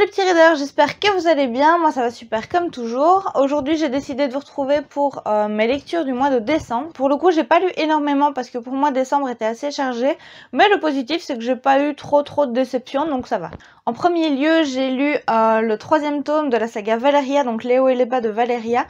les petits readers, j'espère que vous allez bien, moi ça va super comme toujours. Aujourd'hui j'ai décidé de vous retrouver pour euh, mes lectures du mois de décembre. Pour le coup j'ai pas lu énormément parce que pour moi décembre était assez chargé, mais le positif c'est que j'ai pas eu trop trop de déceptions donc ça va. En premier lieu j'ai lu euh, le troisième tome de la saga Valeria, donc Léo et les pas de Valeria.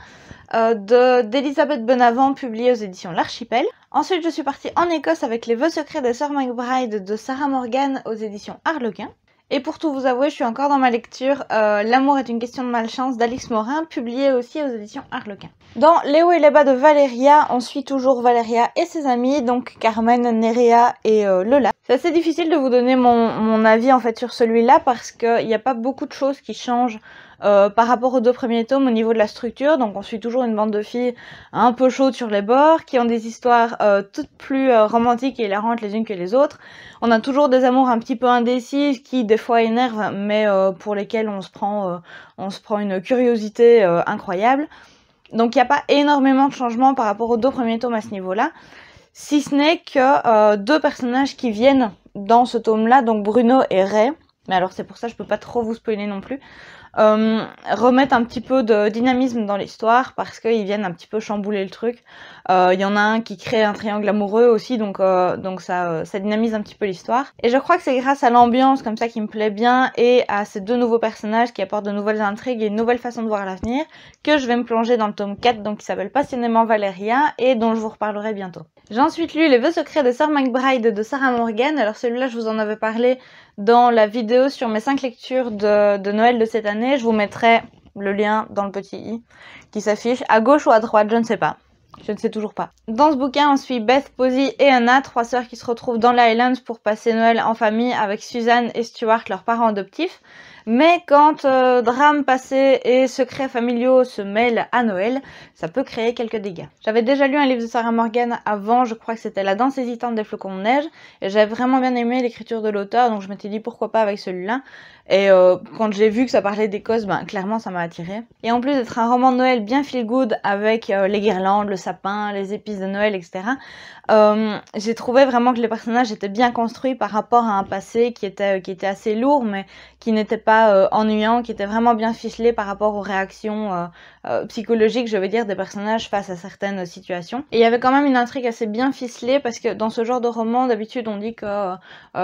Euh, d'Elisabeth Benavent publié aux éditions L'Archipel. Ensuite je suis partie en Écosse avec Les Vœux secrets des sœurs McBride de Sarah Morgan aux éditions Arlequin et pour tout vous avouer, je suis encore dans ma lecture euh, L'amour est une question de malchance d'Alix Morin, publiée aussi aux éditions Harlequin. Dans Léo et les bas de Valéria, on suit toujours Valéria et ses amis, donc Carmen, Nerea et euh, Lola. C'est assez difficile de vous donner mon, mon avis en fait sur celui-là parce qu'il n'y a pas beaucoup de choses qui changent euh, par rapport aux deux premiers tomes au niveau de la structure. Donc on suit toujours une bande de filles un peu chaudes sur les bords, qui ont des histoires euh, toutes plus euh, romantiques et hilarantes les unes que les autres. On a toujours des amours un petit peu indécis qui des fois énervent, mais pour lesquels on se prend, une curiosité incroyable. Donc il n'y a pas énormément de changements par rapport aux deux premiers tomes à ce niveau-là. Si ce n'est que deux personnages qui viennent dans ce tome-là, donc Bruno et Ray, mais alors c'est pour ça que je peux pas trop vous spoiler non plus. Euh, remettent un petit peu de dynamisme dans l'histoire parce qu'ils viennent un petit peu chambouler le truc. Il euh, y en a un qui crée un triangle amoureux aussi, donc, euh, donc ça, ça dynamise un petit peu l'histoire. Et je crois que c'est grâce à l'ambiance comme ça qui me plaît bien et à ces deux nouveaux personnages qui apportent de nouvelles intrigues et une nouvelle façon de voir l'avenir que je vais me plonger dans le tome 4 donc qui s'appelle passionnément Valeria et dont je vous reparlerai bientôt. J'ai ensuite lu Les vœux secrets de Sir McBride de Sarah Morgan. Alors celui-là, je vous en avais parlé dans la vidéo sur mes 5 lectures de, Noël de cette année, je vous mettrai le lien dans le petit i qui s'affiche. À gauche ou à droite, je ne sais pas. Je ne sais toujours pas. Dans ce bouquin, on suit Beth, Posy et Anna, trois sœurs qui se retrouvent dans l'Islande pour passer Noël en famille avec Suzanne et Stuart, leurs parents adoptifs. Mais quand drames euh, drame passé et secrets familiaux se mêlent à Noël, ça peut créer quelques dégâts. J'avais déjà lu un livre de Sarah Morgan avant, je crois que c'était La danse hésitante des flocons de neige, et j'avais vraiment bien aimé l'écriture de l'auteur, donc je m'étais dit pourquoi pas avec celui-là. Et euh, quand j'ai vu que ça parlait causes, ben clairement ça m'a attiré. Et en plus d'être un roman de Noël bien feel good avec euh, les guirlandes, le sapin, les épices de Noël, etc., j'ai trouvé vraiment que les personnages étaient bien construits par rapport à un passé qui était, qui était assez lourd, mais qui n'était pas euh, ennuyant, qui était vraiment bien ficelé par rapport aux réactions euh, euh, psychologiques, je veux dire, des personnages face à certaines situations. Et il y avait quand même une intrigue assez bien ficelée parce que dans ce genre de roman, d'habitude, on dit que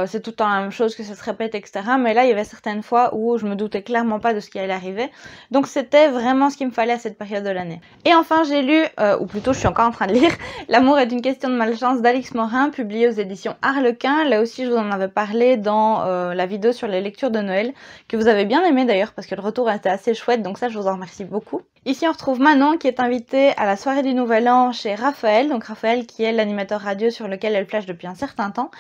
c'est tout le temps la même chose, que ça se répète, etc. Mais là, il y avait certaines fois où je me doutais clairement pas de ce qui allait arriver. Donc c'était vraiment ce qu'il me fallait à cette période de l'année. Et enfin, j'ai lu, ou plutôt, je suis encore en train de lire, L'amour est une question de malchance d'Alix Morin, publié aux éditions Harlequin. Là aussi, je vous en avais parlé dans la vidéo sur les lectures de Noël que vous avez bien aimé d'ailleurs parce que le retour a été assez chouette, donc ça je vous en remercie beaucoup. Ici, on retrouve Manon qui est invitée à la soirée du Nouvel An chez Raphaël, donc Raphaël qui est l'animateur radio sur lequel elle flash depuis un certain temps.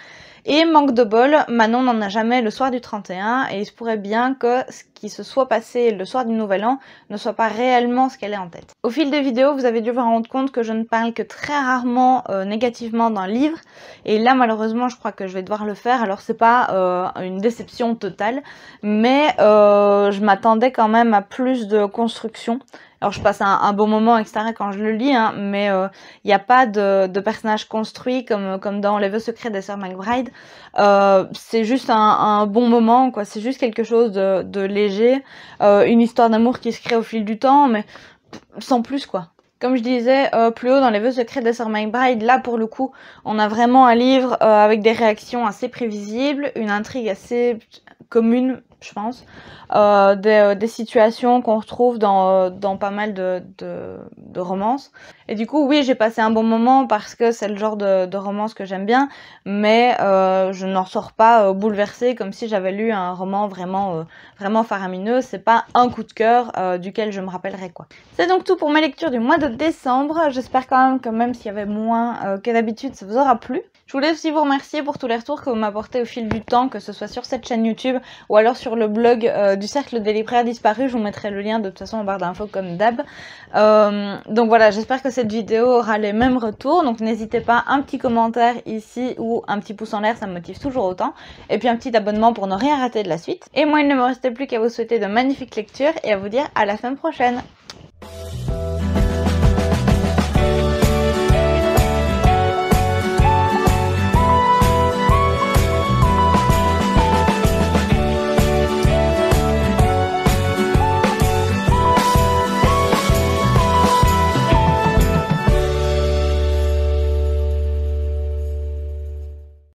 Et manque de bol, Manon n'en a jamais le soir du 31 et il se pourrait bien que ce qui se soit passé le soir du Nouvel An ne soit pas réellement ce qu'elle est en tête. Au fil des vidéos, vous avez dû vous rendre compte que je ne parle que très rarement euh, négativement d'un livre et là malheureusement je crois que je vais devoir le faire alors c'est pas euh, une déception totale mais euh, je m'attendais quand même à plus de construction alors je passe un, bon moment, etc. quand je le lis, hein, mais il euh, n'y a pas de, de, personnage construit comme, dans Les Vœux secrets des sœurs McBride. Euh, c'est juste un, bon moment, quoi. C'est juste quelque chose de, léger, euh, une histoire d'amour qui se crée au fil du temps, mais sans plus, quoi. Comme je disais plus haut dans les vœux secrets des sœurs McBride, là pour le coup, on a vraiment un livre avec des réactions assez prévisibles, une intrigue assez commune je pense, euh, euh, des, situations qu'on retrouve dans, euh, pas mal de, de, romances. Et du coup, oui, j'ai passé un bon moment parce que c'est le genre de, de romance que j'aime bien, mais je n'en sors pas bouleversée comme si j'avais lu un roman vraiment, vraiment faramineux. C'est pas un coup de cœur duquel je me rappellerai quoi. C'est donc tout pour mes lecture du mois de décembre. J'espère quand même que même s'il y avait moins que d'habitude, ça vous aura plu. Je voulais aussi vous remercier pour tous les retours que vous m'apportez au fil du temps, que ce soit sur cette chaîne YouTube ou alors sur sur le blog euh, du Cercle des libraires disparus. Je vous mettrai le lien de toute façon en barre d'infos comme d'hab. Euh, donc voilà, j'espère que cette vidéo aura les mêmes retours. Donc n'hésitez pas, un petit commentaire ici ou un petit pouce en l'air, ça me motive toujours autant. Et puis un petit abonnement pour ne rien rater de la suite. Et moi, il ne me restait plus qu'à vous souhaiter de magnifiques lectures et à vous dire à la semaine prochaine.